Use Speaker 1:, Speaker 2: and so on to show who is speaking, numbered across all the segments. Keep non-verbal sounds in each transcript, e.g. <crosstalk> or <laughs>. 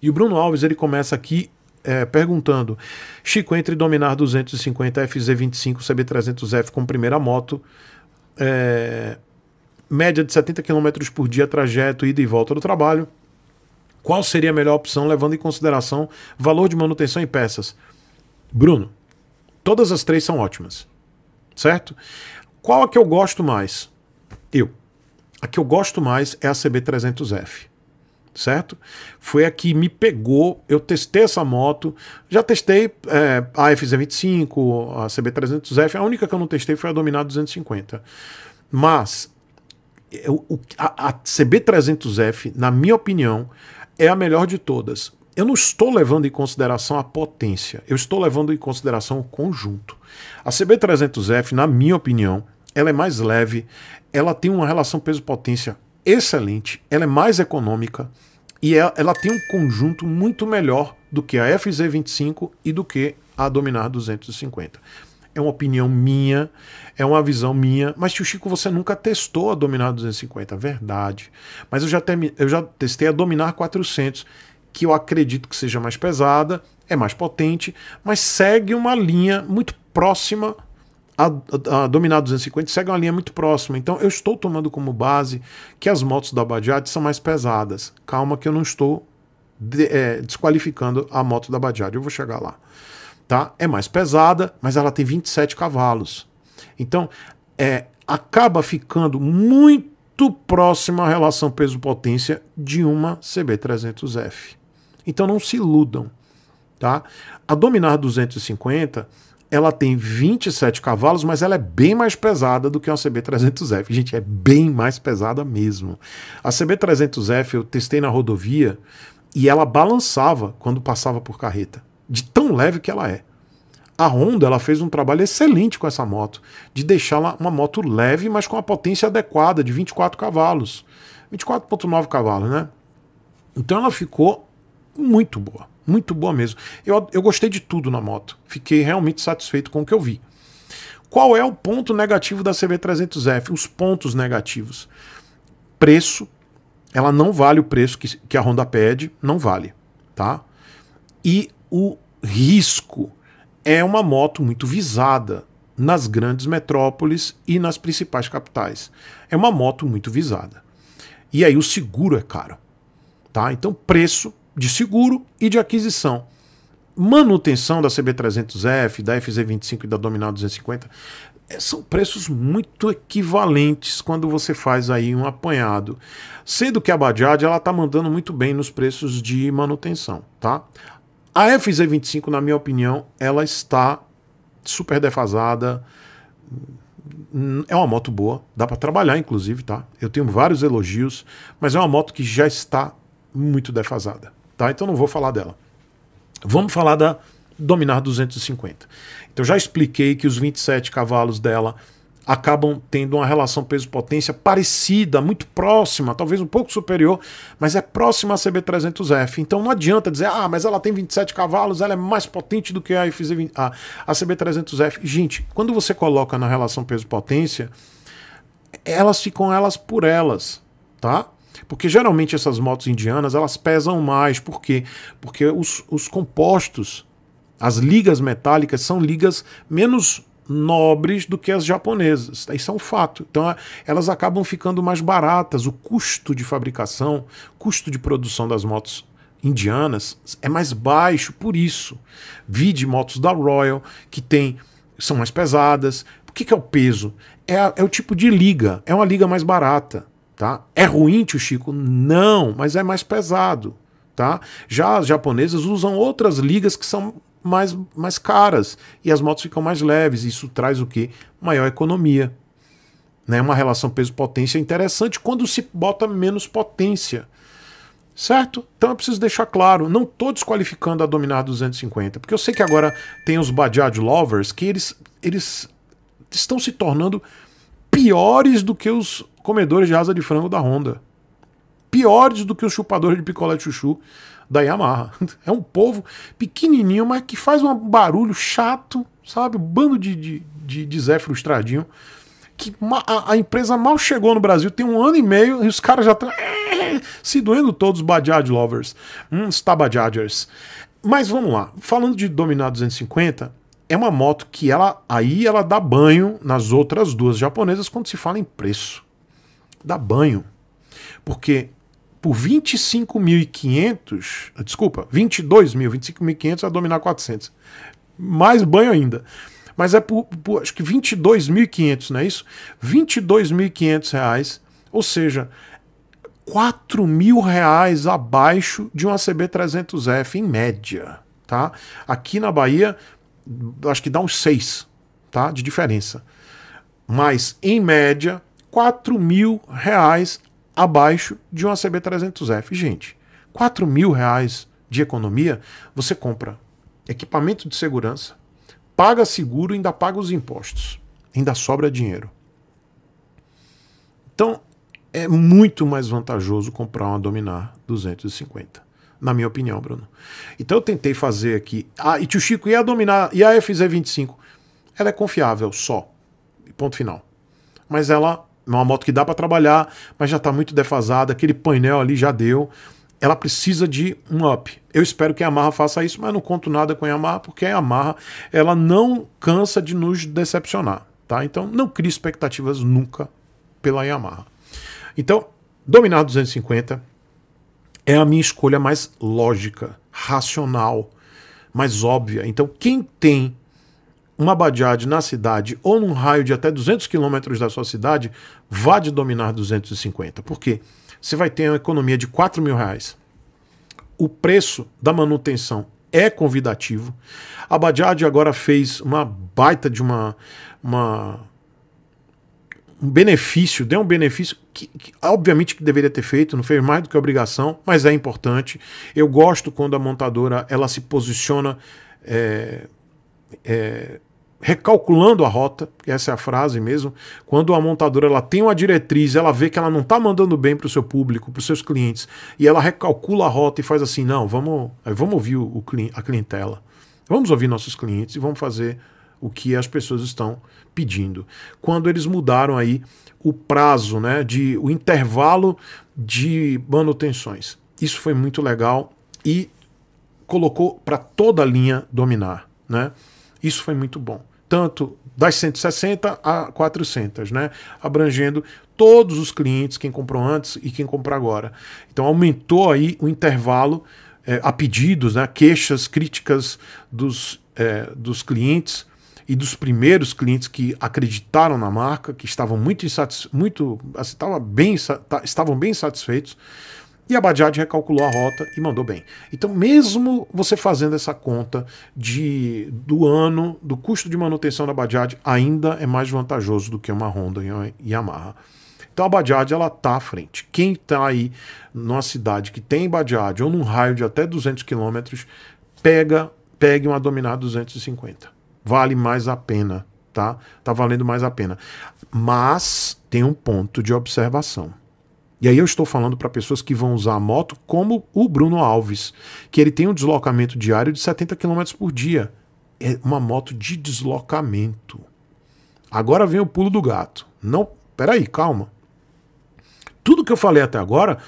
Speaker 1: E o Bruno Alves ele começa aqui é, perguntando: Chico, entre dominar 250 FZ25 CB300F com primeira moto, é, média de 70 km por dia, trajeto, ida e volta do trabalho, qual seria a melhor opção levando em consideração valor de manutenção e peças? Bruno, todas as três são ótimas, certo? Qual a que eu gosto mais? Eu. A que eu gosto mais é a CB300F certo? Foi a que me pegou. Eu testei essa moto, já testei é, a FZ25, a CB300F, a única que eu não testei foi a Dominar 250. Mas eu, é, a, a CB300F, na minha opinião, é a melhor de todas. Eu não estou levando em consideração a potência, eu estou levando em consideração o conjunto. A CB300F, na minha opinião, ela é mais leve, ela tem uma relação peso-potência excelente, ela é mais econômica e ela, é, ela tem um conjunto muito melhor do que a FZ25 e do que a Dominar 250 é uma opinião minha, é uma visão minha. Mas, tio Chico, você nunca testou a Dominar 250, verdade. Mas eu já, temi, eu já testei a Dominar 400, que eu acredito que seja mais pesada, é mais potente, mas segue uma linha muito próxima a, a Dominar 250 segue uma linha muito próxima. Então eu estou tomando como base que as motos da Bajaj são mais pesadas. Calma que eu não estou de, é, desqualificando a moto da Bajaj. Eu vou chegar lá. Tá? É mais pesada, mas ela tem 27 cavalos. Então é, acaba ficando muito próxima a relação peso-potência de uma CB300F. Então não se iludam. Tá? A Dominar 250 ela tem 27 cavalos, mas ela é bem mais pesada do que uma CB300F. Gente, é bem mais pesada mesmo. A CB300F eu testei na rodovia e ela balançava quando passava por carreta, de tão leve que ela é. A Honda ela fez um trabalho excelente com essa moto, de deixá-la uma moto leve, mas com a potência adequada de 24 cavalos. 24.9 cavalos, né? Então ela ficou muito boa. Muito boa mesmo. Eu, eu gostei de tudo na moto. Fiquei realmente satisfeito com o que eu vi. Qual é o ponto negativo da CB300F? Os pontos negativos. Preço. Ela não vale o preço que, que a Honda pede. Não vale. Tá? E o risco. É uma moto muito visada nas grandes metrópoles e nas principais capitais. É uma moto muito visada. E aí o seguro é caro. Tá? Então, preço de seguro e de aquisição. Manutenção da CB300F, da FZ25 e da Dominal 250 eh, são preços muito equivalentes quando você faz aí um apanhado. Sendo que a Bajaj ela tá mandando muito bem nos preços de manutenção, tá? A FZ25, na minha opinião, ela está super defasada. É uma moto boa, dá para trabalhar inclusive, tá? Eu tenho vários elogios, mas é uma moto que já está muito defasada. Tá? Então não vou falar dela. Vamos falar da Dominar 250. Então já expliquei que os 27 cavalos dela acabam tendo uma relação peso-potência parecida, muito próxima, talvez um pouco superior, mas é próxima à CB300F. Então não adianta dizer, ah, mas ela tem 27 cavalos, ela é mais potente do que a, fz a, a CB300F. Gente, quando você coloca na relação peso-potência, elas ficam elas por elas, tá? Porque geralmente essas motos indianas elas pesam mais, por quê? Porque os, os compostos, as ligas metálicas são ligas menos nobres do que as japonesas. Isso é um fato. Então elas acabam ficando mais baratas. O custo de fabricação, custo de produção das motos indianas é mais baixo por isso. de motos da Royal que tem são mais pesadas. O que, que é o peso? É, é o tipo de liga. É uma liga mais barata. Tá? É ruim, tio Chico? Não, mas é mais pesado. Tá? Já as japonesas usam outras ligas que são mais, mais caras e as motos ficam mais leves. Isso traz o que? Maior economia. Né? Uma relação peso-potência interessante quando se bota menos potência. Certo? Então eu preciso deixar claro, não estou desqualificando a Dominar 250, porque eu sei que agora tem os Bajaj Lovers que eles, eles estão se tornando piores do que os comedores de asa de frango da Honda. Piores do que os chupadores de picolé de chuchu da Yamaha. <laughs> É um povo pequenininho, mas que faz um barulho chato, sabe? bando de, de, de, de Zé frustradinho. Que a, a, empresa mal chegou no Brasil, tem um ano e meio, e os caras já estão eh, se doendo todos Bajaj Lovers, uns hum, Tabajajers. Mas vamos lá, falando de Dominar 250, é uma moto que ela aí ela dá banho nas outras duas japonesas quando se fala em preço. Dá banho. Porque por 25.500, ah, desculpa, 22.000, 25.500 a dominar 400. Mais banho ainda. Mas é por, por acho que 22.500, não é isso? 22.500 reais, ou seja, 4 mil reais abaixo de uma CB300F em média, tá? Aqui na Bahia, acho que dá uns 6, tá? De diferença. Mas, em média, 4 mil reais abaixo de uma CB300F. Gente, 4 mil reais de economia, você compra equipamento de segurança, paga seguro e ainda paga os impostos. Ainda sobra dinheiro. Então, é muito mais vantajoso comprar uma Dominar 250 na minha opinião, Bruno. Então eu tentei fazer aqui. Ah, e tio Chico, e a dominar, e a FZ25? Ela é confiável só. Ponto final. Mas ela é uma moto que dá para trabalhar, mas já está muito defasada, aquele painel ali já deu. Ela precisa de um up. Eu espero que a Yamaha faça isso, mas não conto nada com a Yamaha, porque a Yamaha ela não cansa de nos decepcionar. tá? Então não crie expectativas nunca pela Yamaha. Então, dominar 250 é a minha escolha mais lógica, racional, mais óbvia. Então, quem tem uma Bajaj na cidade ou num raio de até 200 quilômetros da sua cidade, vá de dominar 250. Por quê? Você vai ter uma economia de 4 mil reais. O preço da manutenção é convidativo. A Bajaj agora fez uma baita de uma, uma um benefício, deu um benefício que, que, obviamente que deveria ter feito, não fez mais do que obrigação, mas é importante. Eu gosto quando a montadora ela se posiciona é, é, recalculando a rota, essa é a frase mesmo. Quando a montadora ela tem uma diretriz, ela vê que ela não está mandando bem para o seu público, para os seus clientes, e ela recalcula a rota e faz assim, não, vamos, vamos ouvir o, a clientela, vamos ouvir nossos clientes e vamos fazer o que as pessoas estão pedindo. Quando eles mudaram aí o prazo, né, de o intervalo de manutenções. Isso foi muito legal e colocou para toda a linha dominar, né? Isso foi muito bom. Tanto das 160 a 400, né? Abrangendo todos os clientes, quem comprou antes e quem compra agora. Então aumentou aí o intervalo é, a pedidos, né? Queixas, críticas dos, é, dos clientes e dos primeiros clientes que acreditaram na marca, que estavam muito insatisfeitos, muito, assim, bem, estavam bem satisfeitos. E a Bajaj recalculou a rota e mandou bem. Então, mesmo você fazendo essa conta de, do ano, do custo de manutenção da Bajaj, ainda é mais vantajoso do que uma Honda e uma Yamaha. Então a Bajaj ela tá à frente. Quem está aí numa cidade que tem Bajaj ou num raio de até 200 quilômetros, pega, pegue uma dominar 250 vale mais a pena, tá? Tá valendo mais a pena. Mas tem um ponto de observação. E aí eu estou falando para pessoas que vão usar a moto como o Bruno Alves, que ele tem um deslocamento diário de 70 km por dia. É uma moto de deslocamento. Agora vem o pulo do gato. Não, peraí, calma. Tudo que eu falei até agora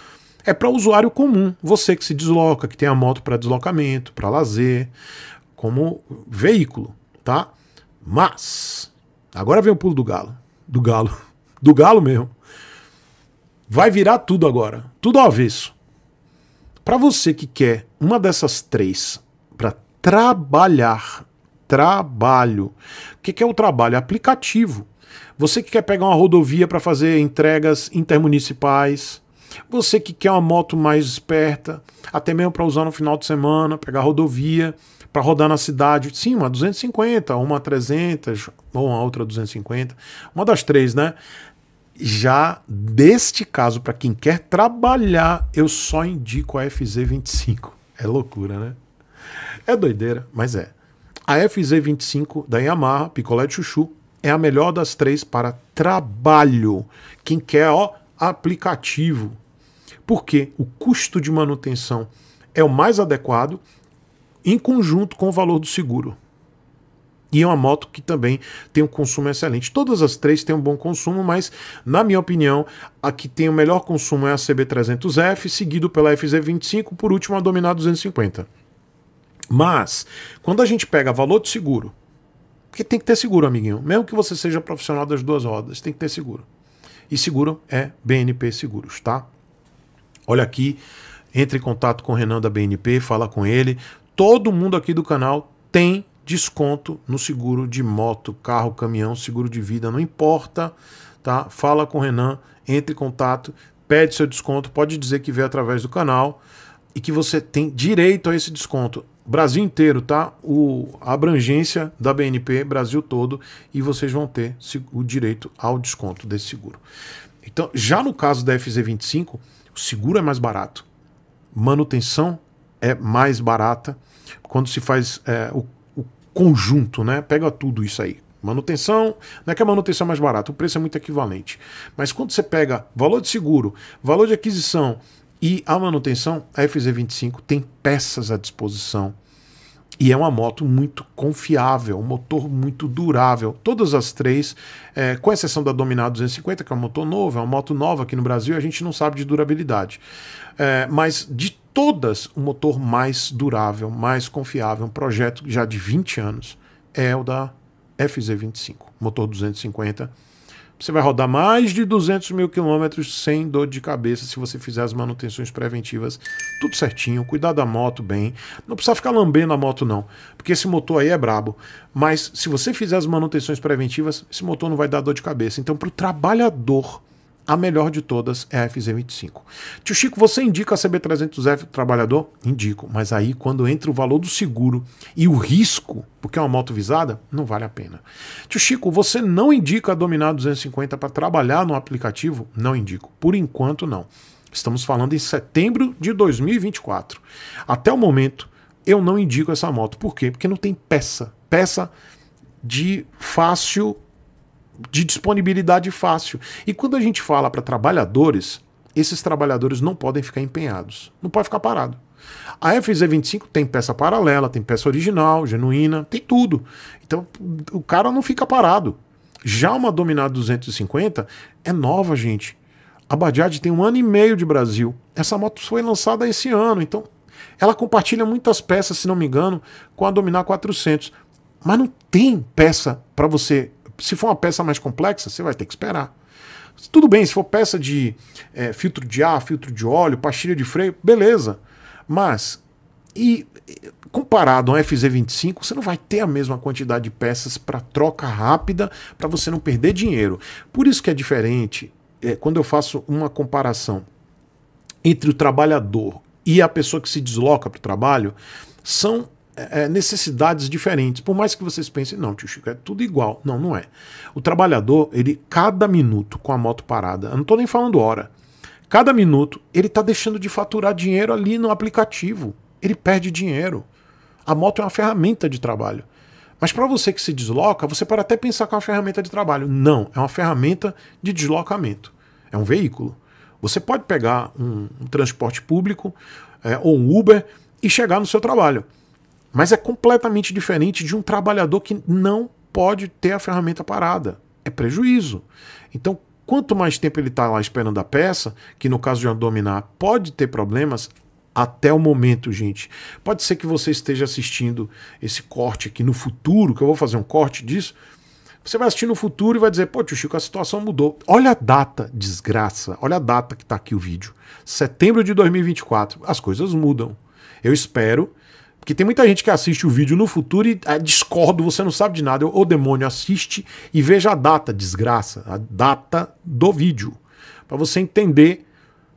Speaker 1: é para usuário comum, você que se desloca, que tem a moto para deslocamento, para lazer, como veículo tá? Mas agora vem o pulo do galo, do galo, <laughs> do galo mesmo. Vai virar tudo agora, tudo ao avesso. Para você que quer uma dessas três para trabalhar, trabalho. O que é o trabalho? Aplicativo. Você que quer pegar uma rodovia para fazer entregas intermunicipais, você que quer uma moto mais esperta, até mesmo para usar no final de semana, pegar rodovia, para rodar na cidade. Sim, uma 250, uma 300, ou uma outra 250, uma das três, né? Já deste caso, para quem quer trabalhar, eu só indico a FZ25. É loucura, né? É doideira, mas é. A FZ25 da Yamaha, picolé de chuchu, é a melhor das três para trabalho. Quem quer, ó, aplicativo. Porque o custo de manutenção é o mais adequado em conjunto com o valor do seguro. E é uma moto que também tem um consumo excelente. Todas as três têm um bom consumo, mas, na minha opinião, a que tem o melhor consumo é a CB300F, seguido pela FZ25, por último a Dominar 250. Mas, quando a gente pega valor de seguro, porque tem que ter seguro, amiguinho, mesmo que você seja profissional das duas rodas, tem que ter seguro. E seguro é BNP Seguros, tá? Olha aqui, entre em contato com o Renan da BNP, fala com ele, todo mundo aqui do canal tem desconto no seguro de moto, carro, caminhão, seguro de vida, não importa, tá? Fala com o Renan, entre em contato, pede seu desconto, pode dizer que veio através do canal e que você tem direito a esse desconto. Brasil inteiro, tá? O, a abrangência da BNP, Brasil todo, e vocês vão ter o direito ao desconto desse seguro. Então, já no caso da FZ25, o seguro é mais barato. Manutenção é mais barata quando se faz é, o, o, conjunto, né? Pega tudo isso aí. Manutenção, não é que a manutenção é mais barata, o preço é muito equivalente. Mas quando você pega valor de seguro, valor de aquisição e a manutenção, a FZ25 tem peças à disposição e é uma moto muito confiável, um motor muito durável. Todas as três, é, com exceção da Dominar 250, que é um motor novo, é uma moto nova aqui no Brasil, a gente não sabe de durabilidade. É, mas de todas, o motor mais durável, mais confiável, um projeto já de 20 anos, é o da FZ25, motor 250 você vai rodar mais de 200 mil quilômetros sem dor de cabeça se você fizer as manutenções preventivas tudo certinho, cuidar da moto bem. Não precisa ficar lambendo a moto, não, porque esse motor aí é brabo. Mas se você fizer as manutenções preventivas, esse motor não vai dar dor de cabeça. Então, para o trabalhador a melhor de todas é a FZ25. Tio Chico, você indica a CB300F trabalhador? Indico, mas aí quando entra o valor do seguro e o risco, porque é uma moto visada, não vale a pena. Tio Chico, você não indica a Dominar 250 para trabalhar no aplicativo? Não indico. Por enquanto, não. Estamos falando em setembro de 2024. Até o momento, eu não indico essa moto. Por quê? Porque não tem peça. Peça de fácil de disponibilidade fácil. E quando a gente fala para trabalhadores, esses trabalhadores não podem ficar empenhados, não pode ficar parado. A FZ25 tem peça paralela, tem peça original, genuína, tem tudo. Então o cara não fica parado. Já uma dominar 250 é nova, gente. A Bajaj tem um ano e meio de Brasil. Essa moto foi lançada esse ano, então ela compartilha muitas peças, se não me engano, com a Dominar 400. Mas não tem peça para você se for uma peça mais complexa, você vai ter que esperar. Tudo bem, se for peça de é, filtro de ar, filtro de óleo, pastilha de freio, beleza. Mas, e comparado a um FZ25, você não vai ter a mesma quantidade de peças para troca rápida, para você não perder dinheiro. Por isso que é diferente é, quando eu faço uma comparação entre o trabalhador e a pessoa que se desloca para o trabalho, são é, é, necessidades diferentes. Por mais que vocês pensem, não, tio Chico, é tudo igual. Não, não é. O trabalhador, ele, cada minuto com a moto parada, eu não estou nem falando hora, cada minuto ele está deixando de faturar dinheiro ali no aplicativo. Ele perde dinheiro. A moto é uma ferramenta de trabalho. Mas para você que se desloca, você pode até pensar que é uma ferramenta de trabalho. Não, é uma ferramenta de deslocamento. É um veículo. Você pode pegar um, um transporte público é, ou um Uber e chegar no seu trabalho. Mas é completamente diferente de um trabalhador que não pode ter a ferramenta parada. É prejuízo. Então, quanto mais tempo ele está lá esperando a peça, que no caso de uma dominar pode ter problemas, até o momento, gente. Pode ser que você esteja assistindo esse corte aqui no futuro, que eu vou fazer um corte disso. Você vai assistir no futuro e vai dizer, pô, tio Chico, a situação mudou. Olha a data, desgraça. Olha a data que está aqui o vídeo. Setembro de 2024. As coisas mudam. Eu espero porque tem muita gente que assiste o vídeo no futuro e ah, discordo, você não sabe de nada. Ô o demônio assiste e veja a data, desgraça, a data do vídeo. para você entender.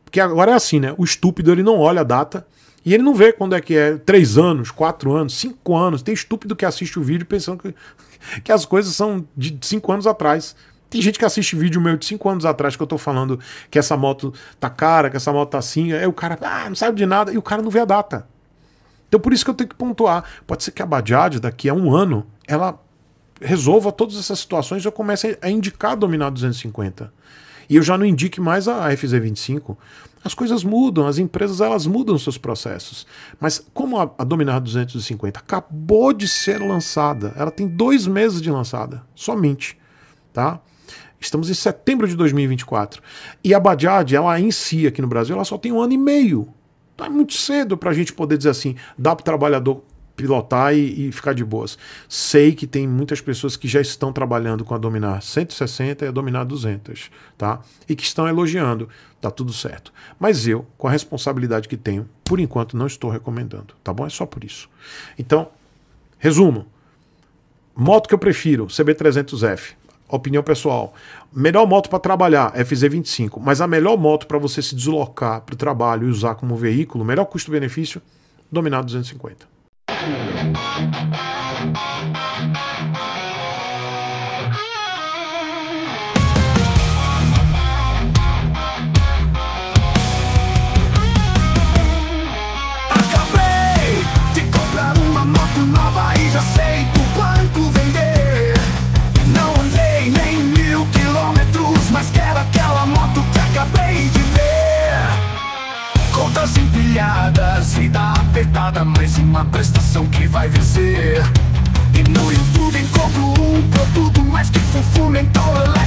Speaker 1: Porque agora é assim, né? O estúpido ele não olha a data e ele não vê quando é que é. Três anos, quatro anos, cinco anos. Tem estúpido que assiste o vídeo pensando que, <laughs> que as coisas são de cinco anos atrás. Tem gente que assiste vídeo meu de 5 anos atrás que eu tô falando que essa moto tá cara, que essa moto tá assim. Aí o cara, ah, não sabe de nada. E o cara não vê a data. Então por isso que eu tenho que pontuar. Pode ser que a Bajaj, daqui a um ano, ela resolva todas essas situações e eu comece a indicar dominar 250. E eu já não indique mais a FZ25. As coisas mudam, as empresas elas mudam seus processos. Mas como a, a Dominar 250 acabou de ser lançada, ela tem dois meses de lançada, somente, tá? Estamos em setembro de 2024. E a Bajaj, ela em si aqui no Brasil, ela só tem um ano e meio Tá muito cedo para a gente poder dizer assim, dá para o trabalhador pilotar e, e, ficar de boas. Sei que tem muitas pessoas que já estão trabalhando com a Dominar 160 e a Dominar 200, tá? E que estão elogiando, tá tudo certo. Mas eu, com a responsabilidade que tenho, por enquanto não estou recomendando, tá bom? É só por isso. Então, resumo. Moto que eu prefiro, CB300F opinião pessoal. Melhor moto para trabalhar, é FZ25, mas a melhor moto para você se deslocar para o trabalho e usar como veículo, melhor custo-benefício, Dominar 250.
Speaker 2: que vai vencer E no YouTube encontro um produto mais que mental.